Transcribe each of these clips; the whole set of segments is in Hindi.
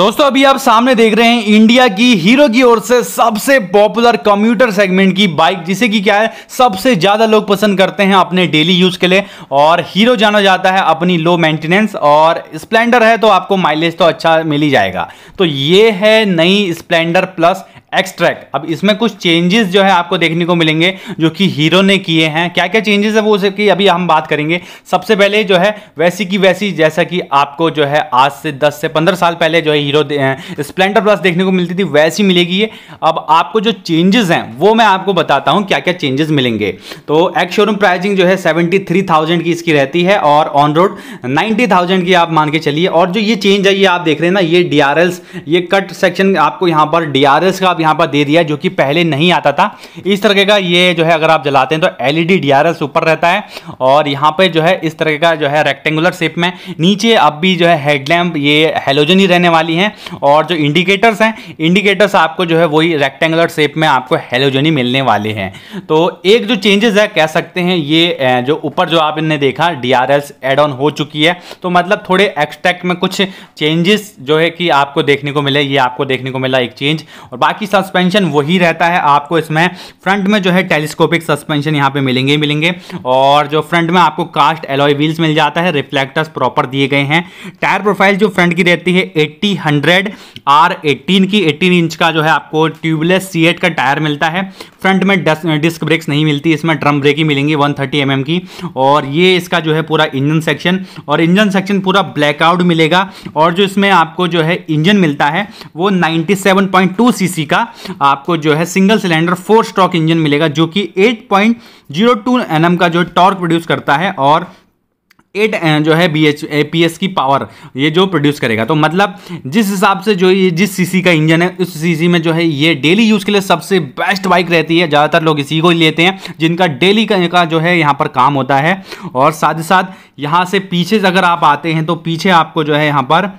दोस्तों अभी आप सामने देख रहे हैं इंडिया की हीरो की ओर से सबसे पॉपुलर कम्यूटर सेगमेंट की बाइक जिसे कि क्या है सबसे ज्यादा लोग पसंद करते हैं अपने डेली यूज के लिए और हीरो जाना जाता है अपनी लो मेंटेनेंस और स्प्लेंडर है तो आपको माइलेज तो अच्छा मिल ही जाएगा तो ये है नई स्प्लेंडर प्लस एक्सट्रैक्ट अब इसमें कुछ चेंजेस जो है आपको देखने को मिलेंगे जो कि हीरो ने किए हैं क्या क्या चेंजेस है वो उसकी अभी हम बात करेंगे सबसे पहले जो है वैसी की वैसी जैसा कि आपको जो है आज से 10 से 15 साल पहले जो है हीरो स्प्लेंडर प्लस देखने को मिलती थी वैसी मिलेगी ये अब आपको जो चेंजेस हैं वो मैं आपको बताता हूँ क्या क्या चेंजेस मिलेंगे तो एक्स शोरूम प्राइजिंग जो है सेवेंटी की इसकी रहती है और ऑन रोड नाइन्टी की आप मान के चलिए और जो ये चेंज है ये आप देख रहे हैं ना ये डी ये कट सेक्शन आपको यहाँ पर डी का यहाँ पर दे दिया जो कि पहले नहीं आता था इस तरह का ये जो है अगर आप जलाते हैं तो एल ई ऊपर रहता है और यहाँ पर जो है इस तरह का जो है रेक्टेंगुलर शेप में नीचे अब भी जो है हेडलैम्प ये हेलोजन ही रहने वाली हैं और जो इंडिकेटर्स हैं इंडिकेटर्स आपको जो है वही रेक्टेंगुलर शेप में आपको हेलोजन ही मिलने वाले हैं तो एक जो चेंजेस है कह सकते हैं ये जो ऊपर जो आपने देखा डी आर एड ऑन हो चुकी है तो मतलब थोड़े एक्सट्रैक्ट में कुछ चेंजेस जो है कि आपको देखने को मिले ये आपको देखने को मिला एक चेंज और बाकी सस्पेंशन वही रहता है आपको इसमें फ्रंट में जो है टेलीस्कोपिक सस्पेंशन यहाँ पे मिलेंगे ही मिलेंगे और जो फ्रंट में आपको कास्ट एलॉय व्हील्स मिल जाता है रिफ्लेक्टर्स प्रॉपर दिए गए हैं टायर प्रोफाइल जो फ्रंट की रहती है एट्टी हंड्रेड आर एटीन की एटीन इंच का जो है आपको ट्यूबलेस सी का टायर मिलता है फ्रंट में डिस्क ब्रेक्स नहीं मिलती इसमें ड्रम ब्रेक ही मिलेंगी वन थर्टी mm की और ये इसका जो है पूरा इंजन सेक्शन और इंजन सेक्शन पूरा ब्लैकआउट मिलेगा और जो इसमें आपको जो है इंजन मिलता है वो नाइन्टी सेवन पॉइंट 97.2 सी का मिलेगा आपको जो है single cylinder four stroke engine मिलेगा जो कि 8.02 पॉइंट का जो टॉर्क प्रोड्यूस करता है और 8 जो है बी एच पी एस की पावर ये जो प्रोड्यूस करेगा तो मतलब जिस हिसाब से जो ये जिस सीसी का इंजन है उस सीसी में जो है ये डेली यूज़ के लिए सबसे बेस्ट बाइक रहती है ज़्यादातर लोग इसी को ही लेते हैं जिनका डेली का, का जो है यहाँ पर काम होता है और साथ ही साथ यहाँ से पीछे अगर आप आते हैं तो पीछे आपको जो है यहाँ पर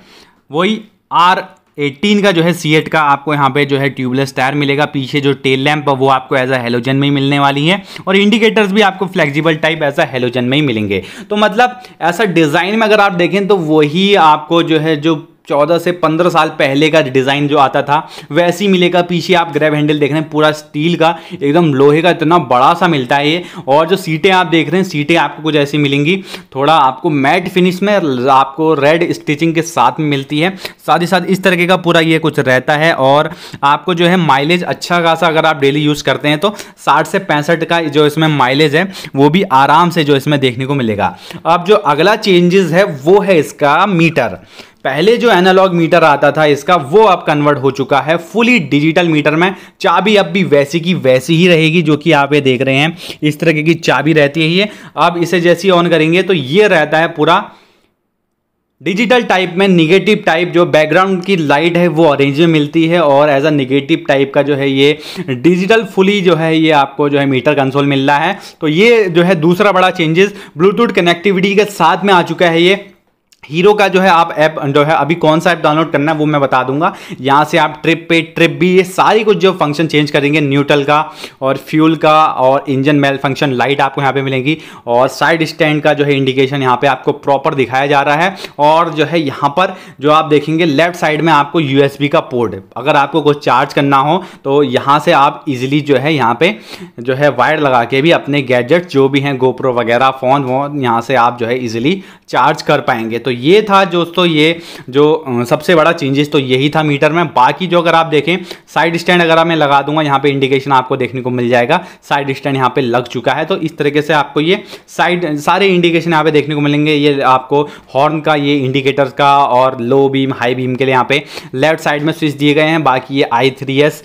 वही आर 18 का जो है सी का आपको यहाँ पे जो है ट्यूबलेस टायर मिलेगा पीछे जो टेल लैंप है वो आपको एज अ हेलोजन में ही मिलने वाली है और इंडिकेटर्स भी आपको flexible type as a halogen में ही मिलेंगे तो मतलब ऐसा डिज़ाइन में अगर आप देखें तो वही आपको जो है जो चौदह से पंद्रह साल पहले का डिज़ाइन जो आता था वैसी मिलेगा पीछे आप ग्रैब हैंडल देख रहे हैं पूरा स्टील का एकदम लोहे का इतना बड़ा सा मिलता है ये और जो सीटें आप देख रहे हैं सीटें आपको कुछ ऐसी मिलेंगी थोड़ा आपको मैट फिनिश में आपको रेड स्टिचिंग के साथ में मिलती है साथ ही साथ इस तरीके का पूरा ये कुछ रहता है और आपको जो है माइलेज अच्छा खासा अगर आप डेली यूज़ करते हैं तो साठ से पैंसठ का जो इसमें माइलेज है वो भी आराम से जो इसमें देखने को मिलेगा अब जो अगला चेंजेस है वो है इसका मीटर पहले जो एनालॉग मीटर आता था इसका वो अब कन्वर्ट हो चुका है फुली डिजिटल मीटर में चाबी अब भी वैसी की वैसी ही रहेगी जो कि आप ये देख रहे हैं इस तरह की चाबी रहती है ये अब इसे जैसे ऑन करेंगे तो ये रहता है पूरा डिजिटल टाइप में निगेटिव टाइप जो बैकग्राउंड की लाइट है वो ऑरेंज में मिलती है और एज अ निगेटिव टाइप का जो है ये डिजिटल फुली जो है ये आपको जो है मीटर कंसोल मिल रहा है तो ये जो है दूसरा बड़ा चेंजेस ब्लूटूथ कनेक्टिविटी के साथ में आ चुका है ये हीरो का जो है आप ऐप जो है अभी कौन सा ऐप डाउनलोड करना है वो मैं बता दूंगा यहाँ से आप ट्रिप पे ट्रिप भी ये सारी कुछ जो फंक्शन चेंज करेंगे न्यूट्रल का और फ्यूल का और इंजन मेल फंक्शन लाइट आपको यहाँ पे मिलेगी और साइड स्टैंड का जो है इंडिकेशन यहाँ पे आपको प्रॉपर दिखाया जा रहा है और जो है यहाँ पर जो आप देखेंगे लेफ्ट साइड में आपको यू का पोर्ट अगर आपको कुछ चार्ज करना हो तो यहाँ से आप इजिली जो है यहाँ पर जो है वायर लगा के भी अपने गैजेट्स जो भी हैं गोप्रो वगैरह फ़ोन वो यहाँ से आप जो है ईजिली चार्ज कर पाएंगे तो तो ये था दोस्तों ये जो सबसे बड़ा चेंजेस तो यही था मीटर में बाकी जो अगर आप देखें साइड स्टैंड अगर मैं लगा दूंगा यहाँ पे इंडिकेशन आपको देखने को मिल जाएगा साइड स्टैंड यहाँ पे लग चुका है तो इस तरीके से आपको ये साइड सारे इंडिकेशन यहाँ पे देखने को मिलेंगे ये आपको हॉर्न का ये इंडिकेटर का और लो बीम हाई बीम के लिए यहाँ पे लेफ्ट साइड में स्विच दिए गए हैं बाकी ये I three S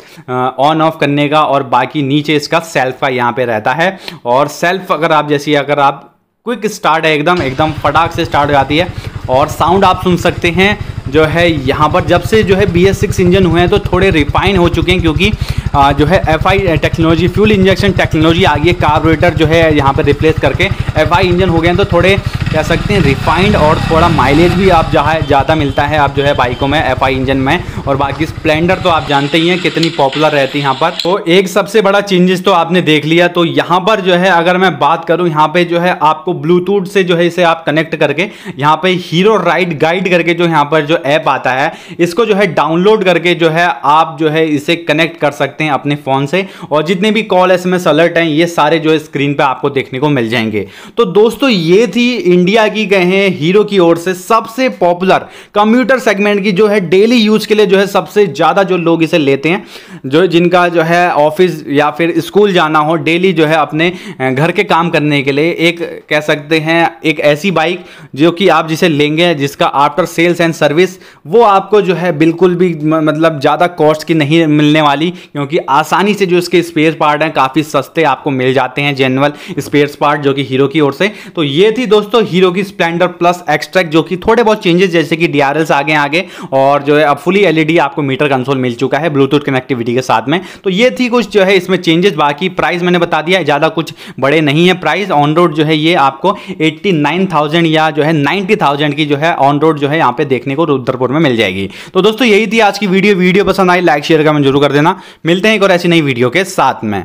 on off करने का और बाकी नीचे इसका सेल्फ का यहाँ पे रहता है और सेल्फ अगर आप जैसे अगर आप क्विक स्टार्ट है एकदम एकदम फटाक से स्टार्ट हो जाती है और साउंड आप सुन सकते हैं जो है यहाँ पर जब से जो है बी एस सिक्स इंजन हुए हैं तो थोड़े रिफाइन हो चुके हैं क्योंकि जो है F I technology fuel injection technology आ गई है कार्बोरेटर जो है यहाँ पर रिप्लेस करके एफ आई इंजन हो गए हैं तो थोड़े कह सकते हैं रिफाइंड और थोड़ा माइलेज भी आप जहाँ ज़्यादा मिलता है आप जो है बाइकों में एफ आई इंजन में और बाकी स्प्लेंडर तो आप जानते ही हैं कितनी पॉपुलर रहती है यहाँ पर तो एक सबसे बड़ा चेंजेस तो आपने देख लिया तो यहाँ पर जो है अगर मैं बात करूँ यहाँ पे जो है आपको ब्लूटूथ से जो है इसे आप कनेक्ट करके यहाँ पे हीरो राइड गाइड करके जो यहाँ पर जो ऐप आता है इसको जो है डाउनलोड करके जो है आप जो है इसे कनेक्ट कर सकते हैं अपने फ़ोन से और जितने भी कॉल एस एम अलर्ट हैं ये सारे जो है स्क्रीन पर आपको देखने को मिल जाएंगे तो दोस्तों ये थी इंडिया की हैं हीरो की ओर से सबसे पॉपुलर कंप्यूटर सेगमेंट की जो है डेली यूज के लिए जो है सबसे ज़्यादा जो लोग इसे लेते हैं जो जिनका जो है ऑफिस या फिर स्कूल जाना हो डेली जो है अपने घर के काम करने के लिए एक कह सकते हैं एक ऐसी बाइक जो कि आप जिसे लेंगे जिसका after sales and service service वो आपको जो है बिल्कुल भी मतलब ज़्यादा कॉस्ट की नहीं मिलने वाली क्योंकि आसानी से जो इसके स्पेयर पार्ट हैं काफ़ी सस्ते आपको मिल जाते हैं जेनवल स्पेयर पार्ट जो कि हीरो की ओर से तो ये थी दोस्तों हीरो की स्प्लेंडर प्लस एक्सट्रैक्ट जो कि थोड़े बहुत चेंजेस जैसे कि डी आगे आगे और जो है अब फुली एल e आपको मीटर कंसोल मिल चुका है ब्लूटूथ कनेक्टिविटी के साथ में तो ये थी कुछ जो है इसमें चेंजेस बाकी प्राइस मैंने बता दिया ज़्यादा कुछ बड़े नहीं है प्राइस ऑन रोड जो है ये आपको एट्टी या जो है नाइन्टी की जो है ऑन रोड जो है यहाँ पे देखने को उधरपुर में मिल जाएगी तो दोस्तों यही थी आज की वीडियो वीडियो पसंद आई लाइक शेयर कमेंट जरूर कर देना मिलते हैं एक और ऐसी नई वीडियो के साथ में